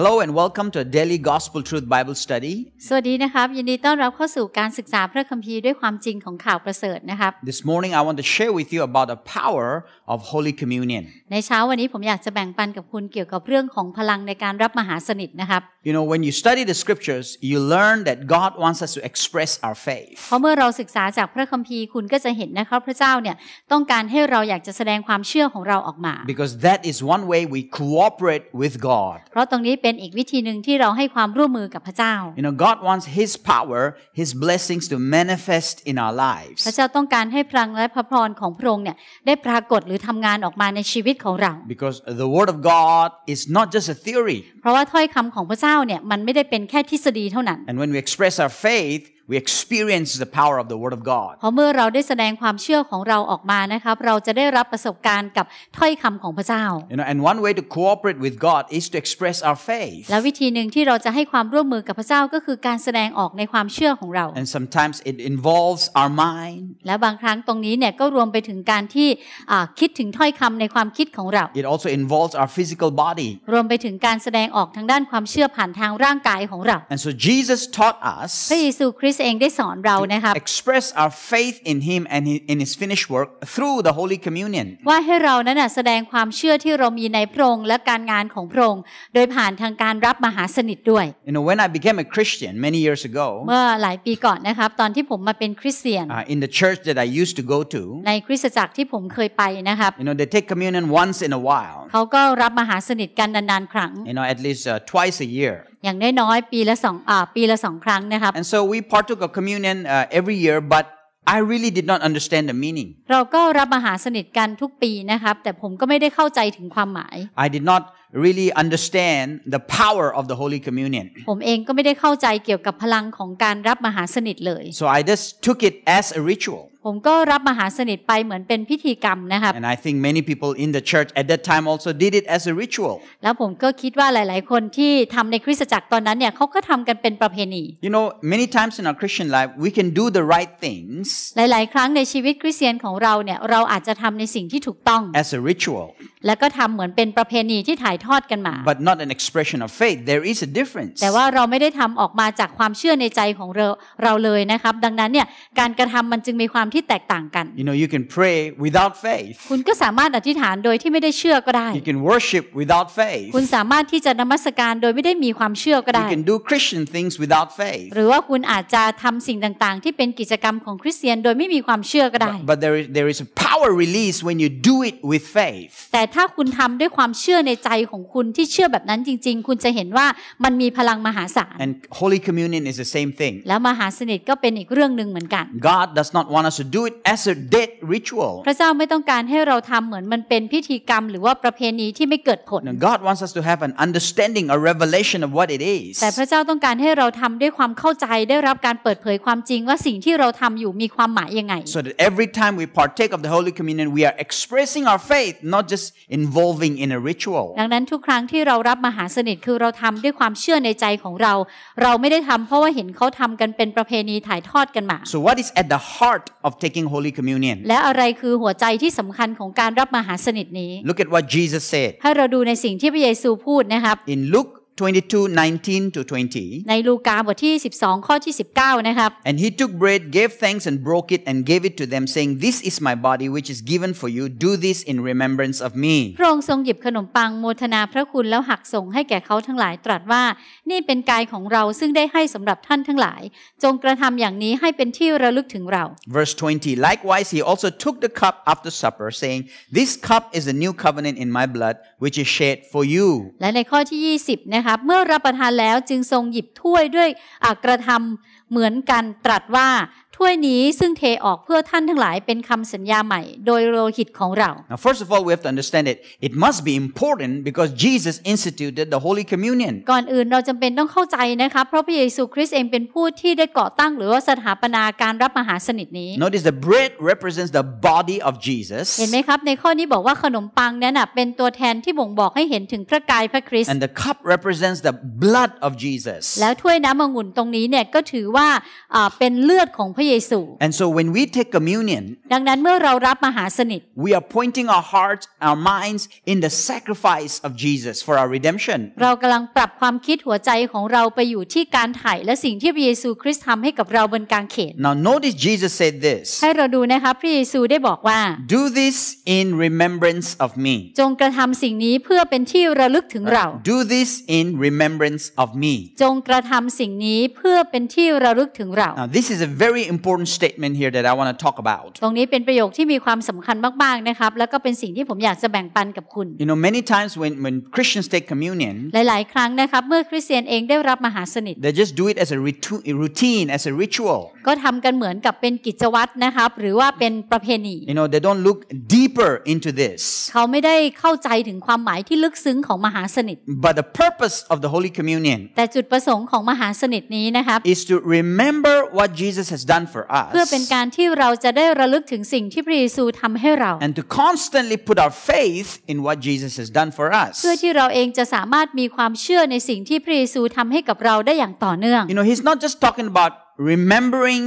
Hello and welcome to a daily gospel truth Bible study. สวัสดีนะครับ This morning I want to share with you about the power of Holy Communion. ในเช้าวันนี้ผมอยากจะแบ่งปันกับคุณเกี่ยวกับเรื่องของพลังในการรับมหาสนิทนะครับ You know when you study the scriptures you learn that God wants us to express our faith. เพราะเมื่อเราศึกษาจากพระคัมภีร์คุณก็จะเห็นนะครับพระเจ้าเนี่ยต้องการให้เราอยากจะแสดงความเชื่อของเราออกมา Because that is one way we cooperate with God. เพราะตรงนี้เป็น็นอีกวิธีหนึ่งที่เราให้ความร่วมมือกับพระเจ้า You know God wants His power His blessings to manifest in our lives พระเจ้าต้องการให้พลังและพระพรของพระองค์เนี่ยได้ปรากฏหรือทำงานออกมาในชีวิตของเรา Because the word of God is not just a theory เพราะว่าถ้อยคำของพระเจ้าเนี่ยมันไม่ได้เป็นแค่ทฤษฎีเท่านั้น And when we express our faith we experience the power of the word of God เพราะเมื่อเราได้แสดงความเชื่อของเราออกมานะครับเราจะได้รับประสบการณ์กับถ้อยคำของพระเจ้า you know and one way to cooperate with God is to express our faith และวิธีหนึ่งที่เราจะให้ความร่วมมือกับพระเจ้า ก็คือการแสดงออกในความเชื่อของเรา and sometimes it involves our mind และบางครั้งตรงนี้เนี่ยก็รวมไปถึงการที่คิดถึงถ้อยคำในความคิดของเรา it also involves our physical body รวมไปถึงการแสดงออกทางด้านความเชื่อผ่านทางร่างกายของเรา and so Jesus taught us พระเยซูคริสสเองได้สอนเรานะครับ express our faith in Him and in His finished work through the Holy Communion ว่าให้เรานั้นแสดงความเชื่อที่เรามีในพระองค์และการงานของพระองค์โดยผ่านทางการรับมหาสนิทด้วย You know when I became a Christian many years ago เมื่อหลายปีก่อนนะครับตอนที่ผมมาเป็นคริสเตียน in the church that I used to go to ในคริสตจักรที่ผมเคยไปนะครับ You know they take communion once in a while เขาก็รับมหาสนิทกันนานๆ ครั้ง You know at least uh, twice a year อย่างน้อยๆ ปีละสองอ่าปีละสองครั้งนะครับ and so we partook of communion uh, every year but I really did not understand the meaning เราก็รับมหาสนิทกันทุกปีนะครับแต่ผมก็ไม่ได้เข้าใจถึงความหมาย I did not really understand the power of the Holy Communion ผมเองก็ไม่ได้เข้าใจเกี่ยวกับพลังของการรับมหาสนิทเลย so I just took it as a ritual ผมก็รับมหาสนิทไปเหมือนเป็นพิธีกรรมนะคะ And I think many people in the church at that time also did it as a ritual แล้วผมก็คิดว่าหลาย ๆ คนที่ทำในคริสตจักรตอนนั้นเนี่ยเขาก็ทำกันเป็นประเพณี You know many times in our Christian life we can do the right things หลายๆครั้งในชีวิตคริสเตียนของเราเนี่ยเราอาจจะทำในสิ่งที่ถูกต้อง As a ritual แล้วก็ทำเหมือนเป็นประเพณีที่ถ่ายทอดกันมา But not an expression of faith there is a difference แต่ว่าเราไม่ได้ทำออกมาจากความเชื่อในใจของเราเราเลยนะครับดังนั้นเนี่ยการกระทำมันจึงมีความที่แตกต่างกัน You know you can pray without faith คุณก็สามารถอธิษฐานโดยที่ไม่ได้เชื่อก็ได้ You can worship without faith คุณสามารถที่จะนมัสการโดยไม่ได้มีความเชื่อก็ได้ You can do Christian things without faith หรือว่าคุณอาจจะทำสิ่งต่าง ๆ ที่เป็นกิจกรรมของคริสเตียน โดยไม่มีความเชื่อก็ได้ But there is there is a power release when you do it with faith แต่ถ้าคุณทำด้วยความเชื่อในใจของคุณที่เชื่อแบบนั้นจริง ๆ คุณจะเห็นว่ามันมีพลังมหาศาล And Holy Communion is the same thing แล้วมหาสนิทก็เป็นอีกเรื่องหนึ่งเหมือนกัน God does not want us to do it as a dead ritual พระเจ้าไม่ต้องการให้เราทำเหมือนมันเป็นพิธีกรรม หรือว่าประเพณีที่ไม่เกิดผล God wants us to have an understanding a revelation of what it is แต่พระเจ้าต้องการให้เราทำด้วยความเข้าใจได้รับการเปิดเผยความจริงว่าสิ่งที่เราทำอยู่มีความหมายยังไง so that every time we partake of the Holy Communion we are expressing our faith not just involving in a ritual ดังนั้นทุกครั้งที่เรารับมหาสนิทคือเราทำด้วยความเชื่อในใจของเรา เราไม่ได้ทำเพราะว่าเห็นเขาทำกันเป็นประเพณีถ่ายทอดกันมา so what is at the heart of of taking Holy Communion และอะไรคือหัวใจที่สำคัญของการรับมหาสนิทนี้ Look at what Jesus said ให้เราดูในสิ่งที่พระเยซูพูดนะครับ In Luke 22 19 to 20. 12 19 and he took bread gave thanks and broke it and gave it to them saying this is my body which is given for you do this in remembrance of me verse 20 likewise he also took the cup after supper saying this cup is the new covenant in my blood which is shed for you และในข้อที่20คะเมื่อรับประทานแล้วจึงทรงหยิบถ้วยด้วยกระทำเหมือนกันตรัสว่าถ้วยนี้ซึ่งเทออกเพื่อท่านทั้งหลายเป็นคำสัญญาใหม่โดยโลหิตของเรา Now first of all we have to understand it it must be important because Jesus instituted the Holy Communion ก่อนอื่นเราจำเป็นต้องเข้าใจนะคะเพราะพระเยซูคริสต์เองเป็นผู้ที่ได้ก่อตั้งหรือว่าสถาปนาการรับมหาสนิทนี้ Notice the bread represents the body of Jesus เห็นไหมครับในข้อนี้บอกว่าขนมปังนั้นเป็นตัวแทนที่บ่งบอกให้เห็นถึงพระกายพระคริสต์ And the cup represents the blood of Jesus แล้วถ้วยน้ำองุ่นตรงนี้เนี่ยก็ถือว่าเป็นเลือดของพระเยซู And so when we take communion ดังนั้นเมื่อเรารับมหาสนิท we are pointing our hearts our minds in the sacrifice of Jesus for our redemption เรากำลังปรับความคิดหัวใจของเราไปอยู่ที่การไถ่และสิ่งที่พระเยซูคริสต์ทำให้กับเราบนกางเขน Now notice Jesus said this ให้เราดูนะคะพระเยซูได้บอกว่า Do this in remembrance of me จงกระทำสิ่งนี้เพื่อเป็นที่ระลึกถึงเรา Do this in remembrance of me จงกระทำสิ่งนี้เพื่อเป็นที่ระลึกถึงเรา Now this is a very important statement here that I want to talk about ตรงนี้เป็นประโยคที่มีความสำคัญมากๆนะครับ แล้วก็เป็นสิ่งที่ผมอยากจะแบ่งปันกับคุณ You know many times when when Christians take communion หลายๆครั้งนะครับ เมื่อคริสเตียนเองได้รับมหาสนิท They just do it as a routine as a ritual ก็ทำกันเหมือนกับเป็นกิจวัตรนะครับหรือว่าเป็นประเพณี You know they don't look deeper into this เขาไม่ได้เข้าใจถึงความหมายที่ลึกซึ้งของมหาสนิท But the purpose of the Holy Communion แต่จุดประสงค์ของมหาสนิทนี้นะครับ is to remember what Jesus has done for us เพื่อเป็นการที่เราจะได้ระลึกถึงสิ่งที่พระเยซูทำให้เรา and to constantly put our faith in what Jesus has done for us เพื่อที่เราเองจะสามารถมีความเชื่อในสิ่งที่พระเยซูทำให้กับเราได้อย่างต่อเนื่อง you know he's not just talking about remembering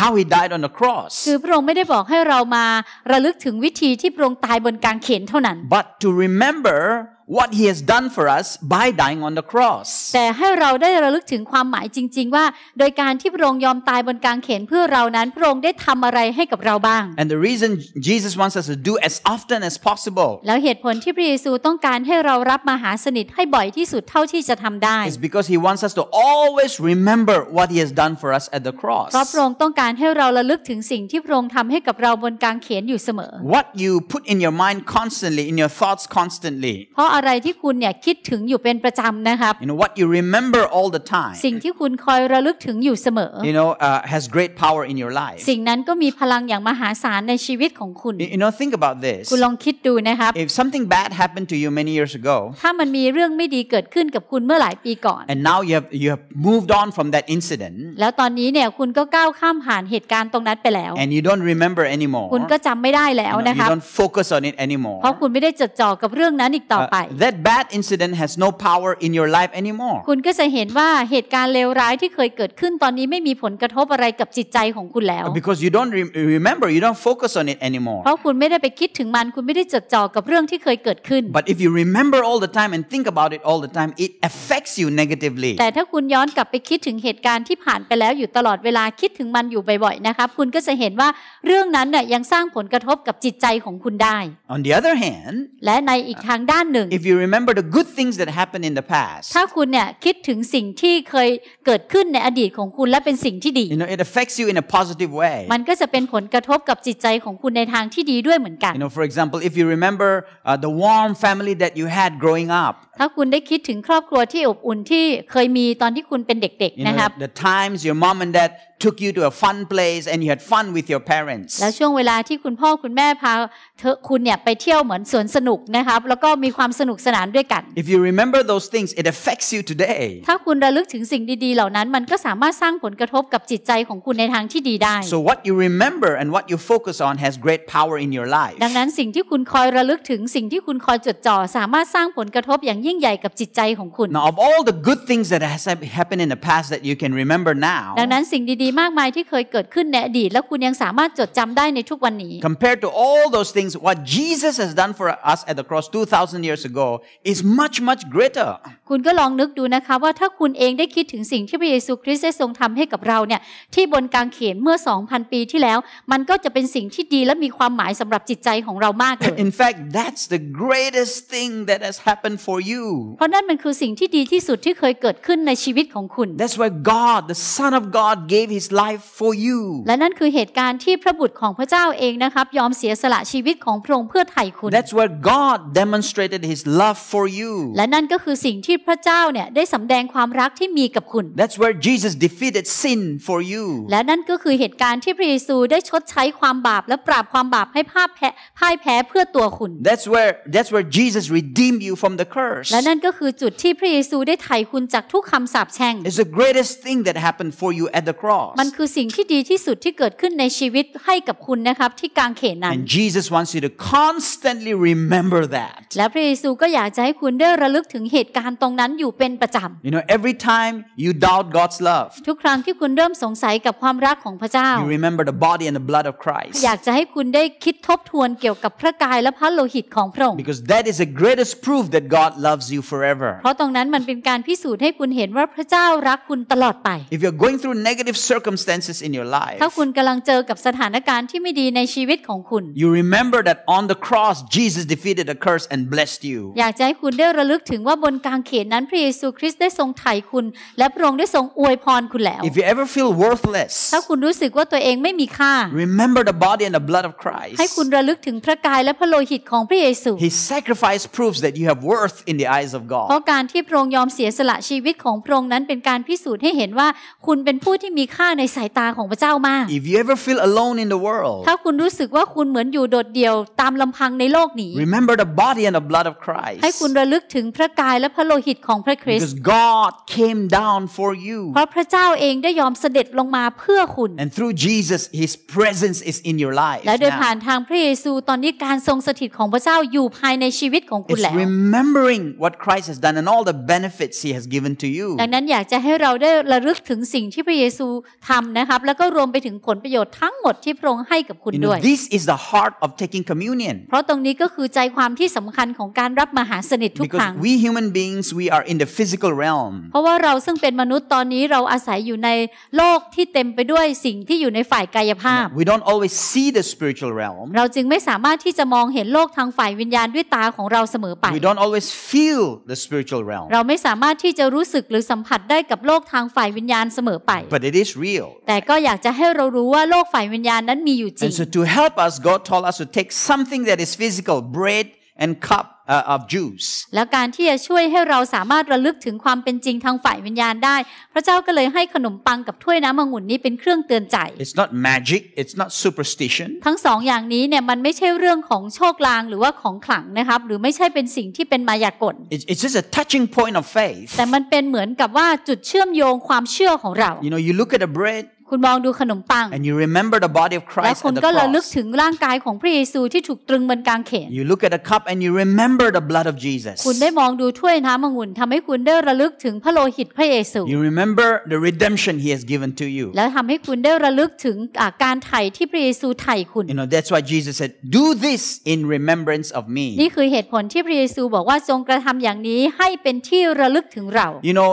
how he died on the cross คือพระองค์ไม่ได้บอกให้เรามาระลึกถึงวิธีที่พระองค์ตายบนกางเขนเท่านั้น but to remember what he has done for us by dying on the cross แต่ให้เราได้ระลึกถึงความหมายจริงๆว่าโดยการที่พระองค์ยอมตายบนกางเขนเพื่อเรานั้นพระองค์ได้ทำอะไรให้กับเราบ้าง and the reason Jesus wants us to do as often as possible แล้วเหตุผลที่พระเยซูต้องการให้เรารับมหาสนิทให้บ่อยที่สุดเท่าที่จะทำได้ is because he wants us to always remember what he has done for us at the cross เพราะพระองค์ต้องการให้เราระลึกถึงสิ่งที่พระองค์ทำให้กับเราบนกางเขนอยู่เสมอ what you put in your mind constantly in your thoughts constantly เพราะอะไรที่คุณเนี่ยคิดถึงอยู่เป็นประจำนะครับ You know what you remember all the time สิ่งที่คุณคอยระลึกถึงอยู่เสมอ You know uh, has great power in your life สิ่งนั้นก็มีพลังอย่างมหาศาลในชีวิตของคุณ You know think about this คุณลองคิดดูนะครับ If something bad happened to you many years ago ถ้ามันมีเรื่องไม่ดีเกิดขึ้นกับคุณเมื่อหลายปีก่อน And now you have you have moved on from that incident แล้วตอนนี้เนี่ยคุณก็ก้าวข้ามผ่านเหตุการณ์ตรงนั้นไปแล้ว And you don't remember anymore คุณก็จำไม่ได้แล้วนะครับ You don't focus on it anymore เพราะคุณไม่ได้จดจ่อกับเรื่องนั้นอีกต่อไป that bad incident has no power in your life anymore คุณก็จะเห็นว่าเหตุการณ์เลวร้ายที่เคยเกิดขึ้น ตอนนี้ไม่มีผลกระทบอะไรกับจิตใจของคุณแล้ว because you don't remember you don't focus on it anymore เพราะคุณไม่ได้ไปคิดถึงมัน คุณไม่ได้จดจ่อกับเรื่องที่เคยเกิดขึ้น but if you remember all the time and think about it all the time it affects you negatively แต่ถ้าคุณย้อนกลับไปคิดถึงเหตุการณ์ที่ผ่านไปแล้วอยู่ตลอดเวลาคิดถึงมันอยู่บ่อยๆนะคะคุณก็จะเห็นว่าเรื่องนั้นเนี่ยยังสร้างผลกระทบกับจิตใจของคุณได้ on the other hand และในอีกทางด้านหนึ่ง if you remember the good things that happened in the past ถ้าคุณเนี่ยคิดถึงสิ่งที่เคยเกิดขึ้นในอดีตของคุณและเป็นสิ่งที่ดี you know it affects you in a positive way มันก็จะเป็นผลกระทบกับจิตใจของคุณในทางที่ดีด้วยเหมือนกัน you know for example if you remember uh, the warm family that you had growing up ถ้าคุณได้คิดถึงครอบครัวที่อบอุ่นที่เคยมีตอนที่คุณเป็นเด็กๆ นะครับ the times your mom and dad took you to a fun place and you had fun with your parents แล้วช่วงเวลาที่คุณพ่อคุณแม่พา เธอคุณเนี่ยไปเที่ยวเหมือนสวนสนุกนะครับแล้วก็มีความสนุกสนานด้วยกัน if you remember those things it affects you today ถ้าคุณระลึกถึงสิ่งดีๆ เหล่านั้น มันก็สามารถสร้างผลกระทบกับจิตใจของคุณในทางที่ดีได้ so what you remember and what you focus on has great power in your life ดังนั้นสิ่งที่คุณคอยระลึกถึง สิ่งที่คุณคอยจดจ่อ สามารถสร้างผลกระทบอย่างยิ่งใหญ่กับจิตใจของคุณ now of all the good things that has happened in the past that you can remember now ดังนั้นสิ่งดีีมากมายที่เคยเกิดขึ้นในอดีตและคุณยังสามารถจดจำได้ในทุกวันนี้ Compared to all those things what Jesus has done for us at the cross 2000 years ago is much much greater คุณก็ลองนึกดูนะคะว่าถ้าคุณเองได้คิดถึงสิ่งที่พระเยซูคริสต์ได้ทรงทำให้กับเราเนี่ยที่บนกางเขนเมื่อ 2,000 ปีที่แล้ว มันก็จะเป็นสิ่งที่ดีและมีความหมายสำหรับจิตใจของเรามากเลย In fact that's the greatest thing that has happened for you เพราะนั่นมันคือสิ่งที่ดีที่สุดที่เคยเกิดขึ้นในชีวิตของคุณ That's why God the Son of God gave his life for you และนั่นคือเหตุการณ์ที่พระบุตรของพระเจ้าเองนะครับยอมเสียสละชีวิตของพระองค์เพื่อไถ่คุณ That's where God demonstrated his love for you และนั่นก็คือสิ่งที่พระเจ้าเนี่ยได้สำแดงความรักที่มีกับคุณ That's where Jesus defeated sin for you และนั่นก็คือเหตุการณ์ที่พระเยซูได้ชดใช้ความบาปและปราบความบาปให้ภ่าพแพ้พ่ายแพ้เพื่อตัวคุณ That's where that's where Jesus redeemed you from the curse และนั่นก็คือจุดที่พระเยซูได้ไถ่คุณจากทุกคำสาปแช่ง It's the greatest thing that happened for you at the cross cross. มันคือสิ่งที่ดีที่สุดที่เกิดขึ้นในชีวิตให้กับคุณนะครับที่กางเขนนั้น And Jesus wants you to constantly remember that. และพระเยซูก็อยากจะให้คุณได้ระลึกถึงเหตุการณ์ตรงนั้นอยู่เป็นประจำ You know every time you doubt God's love. ทุกครั้งที่คุณเริ่มสงสัยกับความรักของพระเจ้า You remember the body and the blood of Christ. อยากจะให้คุณได้คิดทบทวนเกี่ยวกับพระกายและพระโลหิตของพระองค์ Because that is the greatest proof that God loves you forever. เพราะตรงนั้นมันเป็นการพิสูจน์ให้คุณเห็นว่าพระเจ้ารักคุณตลอดไป If you're going through negative circumstances in your life ถ้าคุณกำลังเจอกับสถานการณ์ที่ไม่ดีในชีวิตของคุณ you remember that on the cross Jesus defeated the curse and blessed you อยากจะให้คุณได้ระลึกถึงว่าบนกางเขนนั้นพระเยซูคริสต์ได้ทรงไถ่คุณและพระองค์ได้ทรงอวยพรคุณแล้ว if you ever feel worthless ถ้าคุณรู้สึกว่าตัวเองไม่มีค่า remember the body and the blood of Christ ให้คุณระลึกถึงพระกายและพระโลหิตของพระเยซู His sacrifice proves that you have worth in the eyes of God เพราะการที่พระองค์ยอมเสียสละชีวิตของพระองค์นั้นเป็นการพิสูจน์ให้เห็นว่าคุณเป็นผู้ที่มีค่าในสายตาของพระเจ้ามาก If you ever feel alone in the world ถ้าคุณรู้สึกว่าคุณเหมือนอยู่โดดเดี่ยวตามลำพังในโลกนี้ Remember the body and the blood of Christ ให้คุณระลึกถึงพระกายและพระโลหิตของพระคริสต์ Because God came down for you เพราะพระเจ้าเองได้ยอมเสด็จลงมาเพื่อคุณ And through Jesus His presence is in your life และโดยผ่านทางพระเยซูตอนนี้การทรงสถิตของพระเจ้าอยู่ภายในชีวิตของคุณแล้ว It's remembering what Christ has done and all the benefits He has given to you ดังนั้นอยากจะให้เราได้ระลึกถึงสิ่งที่พระเยซูทำนะครับแล้วก็รวมไปถึงผลประโยชน์ทั้งหมดที่พระองค์ให้กับคุณ you ด้วย this is the heart of taking communion เพราะตรงนี้ก็คือใจความที่สำคัญของการรับมหาสนิททุกครั้ง we human beings we are in the physical realm เพราะว่าเราซึ่งเป็นมนุษย์ตอนนี้เราอาศัยอยู่ในโลกที่เต็มไปด้วยสิ่งที่อยู่ในฝ่ายกายภาพ we don't always see the spiritual realm เราจึงไม่สามารถที่จะมองเห็นโลกทางฝ่ายวิญญาณด้วยตาของเราเสมอไป we don't always feel the spiritual realm เราไม่สามารถที่จะรู้สึกหรือสัมผัสได้กับโลกทางฝ่ายวิญญาณเสมอไป but it is real แต่ก็อยากจะให้เรารู้ว่าโลกฝ่ายวิญญาณนั้นมีอยู่จริง and so to help us God told us to take something that is physical bread and cup uh, of Jews แล้วการที่จะช่วยให้เราสามารถระลึกถึงความเป็นจริงทางฝ่ายวิญญาณได้ พระเจ้าก็เลยให้ขนมปังกับถ้วยน้ำองุ่นนี้เป็นเครื่องเตือนใจ It's not magic it's not superstition ทั้งสองอย่างนี้เนี่ยมันไม่ใช่เรื่องของโชคลางหรือว่าของขลังนะครับ หรือไม่ใช่เป็นสิ่งที่เป็นมายากล It's just a touching point of faith แต่มันเป็นเหมือนกับว่าจุดเชื่อมโยงความเชื่อของเรา You know you look at a bread คุณมองดูขนมปัง and you remember the body of Christ แล้วคุณก็ระลึกถึงร่างกายของพระเยซูที่ถูกตรึงบนกางเขน you look at the cup and you remember the blood of Jesus คุณได้มองดูถ้วยน้ำองุ่นทำให้คุณได้ระลึกถึงพระโลหิตพระเยซู you remember the redemption he has given to you แล้วทำให้คุณได้ระลึกถึงการไถ่ที่พระเยซูไถ่คุณ you know that's why Jesus said do this in remembrance of me นี่คือเหตุผลที่พระเยซูบอกว่าจงกระทำอย่างนี้ให้เป็นที่ระลึกถึงเรา you know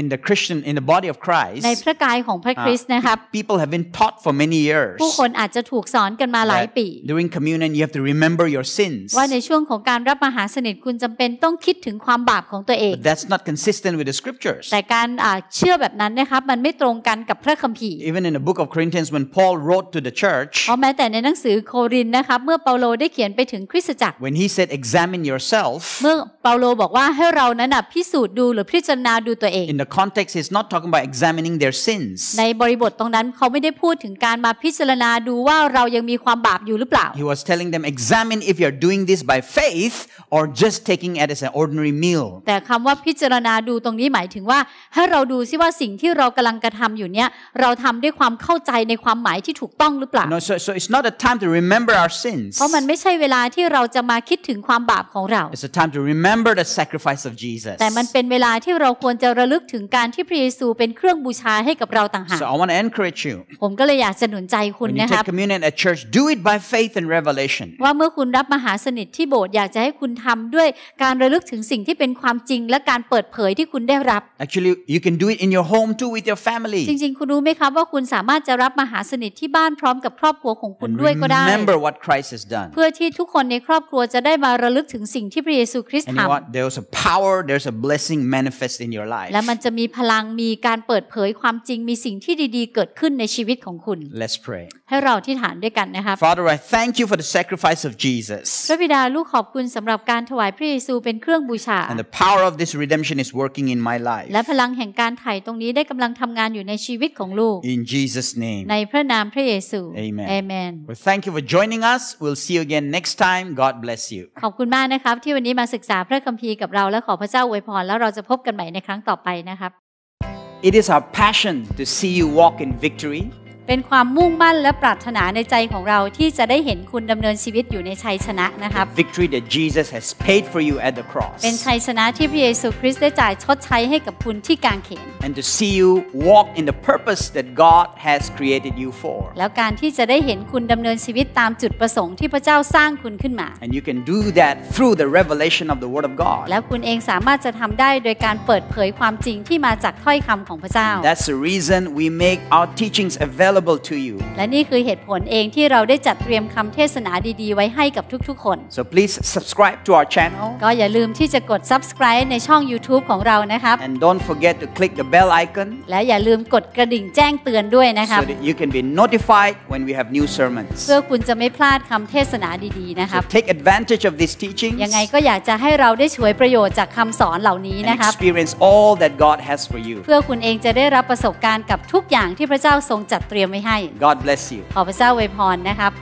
in the Christian in the body of Christ ในพระกายของพระคริสต์นะครับ people have been taught for many years ผู้คนอาจจะถูกสอนกันมาหลายปี during communion you have to remember your sins ว่าในช่วงของการรับมหาสนิทคุณจำเป็นต้องคิดถึงความบาปของตัวเอง that's not consistent with the scriptures แต่การเชื่อแบบนั้นนะครับมันไม่ตรงกันกับพระคัมภีร์ even in the book of Corinthians when Paul wrote to the church เพราะแม้แต่ในหนังสือโครินนะครับเมื่อเปาโลได้เขียนไปถึงคริสตจักร when he said examine yourself เมื่อเปาโลบอกว่าให้เรานั้นพิสูจน์ดูหรือพิจารณาดูตัวเอง in the context he's not talking about examining their sins ในบริบทตรงนั้นเขาไม่ได้พูดถึงการมาพิจารณาดูว่าเรายังมีความบาปอยู่หรือเปล่า He was telling them examine if you're doing this by faith or just taking it as an ordinary meal แต่คำว่าพิจารณาดูตรงนี้หมายถึงว่าให้เราดูซิว่าสิ่งที่เรากำลังกระทำอยู่เนี้ยเราทำด้วยความเข้าใจในความหมายที่ถูกต้องหรือเปล่า No so so it's not a time to remember our sins เพราะมันไม่ใช่เวลาที่เราจะมาคิดถึงความบาปของเรา It's a time to remember the sacrifice of Jesus แต่มันเป็นเวลาที่เราควรจะระลึกถึงการที่พระเยซูเป็นเครื่องบูชาให้กับเราต่างหาก So I want to encourage you ผมก็เลยอยากสนุนใจคุณนะครับ When take you communion at church do it by faith and revelation ว่าเมื่อคุณรับมหาสนิทที่โบสถ์อยากจะให้คุณทำด้วย การระลึกถึงสิ่งที่เป็นความจริงและการเปิดเผยที่คุณได้รับ actually you can do it in your home too with your family จริงๆคุณรู้ไหมครับว่าคุณสามารถจะรับมหาสนิทที่บ้านพร้อมกับครอบครัวของคุณด้วยก็ได้ remember what Christ has done เพื่อที่ทุกคนในครอบครัวจะได้มาระลึกถึงสิ่งที่พระเยซูคริสต์ทำ there's a power there's a blessing manifest in your life และมันจะมีพลังมีการเปิดเผยความจริงมีสิ่งที่ดีีเกิดขึ้นในชีวิตของคุณ Let's pray ให้เราที่ฐานด้วยกันนะคะ Father I thank you for the sacrifice of Jesus พระบิดาลูกขอบคุณสำหรับการถวายพระเยซูเป็นเครื่องบูชา And the power of this redemption is working in my life และพลังแห่งการไถ่ตรงนี้ได้กำลังทำงานอยู่ในชีวิตของลูก In Jesus name ในพระนามพระเยซู Amen Amen well, thank you for joining us we'll see you again next time God bless you ขอบคุณมากนะครับที่วันนี้มาศึกษาพระคัมภีร์กับเราและขอพระเจ้าอวยพรแล้วเราจะพบกันใหม่ในครั้งต่อไปนะครับ It is our passion to see you walk in victory เป็นความมุ่งมั่นและปรารถนาในใจของเราที่จะได้เห็นคุณดำเนินชีวิตอยู่ในชัยชนะนะครับ Victory that Jesus has paid for you at the cross เป็นชัยชนะที่พระเยซูคริสต์ได้จ่ายชดใช้ให้กับคุณที่กางเขน And to see you walk in the purpose that God has created you for แล้วการที่จะได้เห็นคุณดำเนินชีวิตตามจุดประสงค์ที่พระเจ้าสร้างคุณขึ้นมา And you can do that through the revelation of the Word of God แล้วคุณเองสามารถจะทำได้โดยการเปิดเผยความจริงที่มาจากถ้อยคำของพระเจ้า That's the reason we make our teachings available available to you และนี่คือเหตุผลเองที่เราได้จัดเตรียมคำเทศนาดีๆ ไว้ให้กับทุกๆคน so please subscribe to our channel ก็อย่าลืมที่จะกด subscribe ในช่อง YouTube ของเรานะครับ and don't forget to click the bell icon และอย่าลืมกดกระดิ่งแจ้งเตือนด้วยนะครับ so that you can be notified when we have new sermons เพื่อคุณจะไม่พลาดคำเทศนาดีๆ นะ ครับ so take advantage of these teachings ยังไงก็อยากจะให้เราได้ช่วยประโยชน์จากคำสอนเหล่านี้นะครับ experience all that God has for you เพื่อคุณเองจะได้รับประสบการณ์กับทุกอย่างที่พระเจ้าทรงจัดเตรียมียมไว้ให้ God bless you ขอพระเจ้าอวยพรนะครับ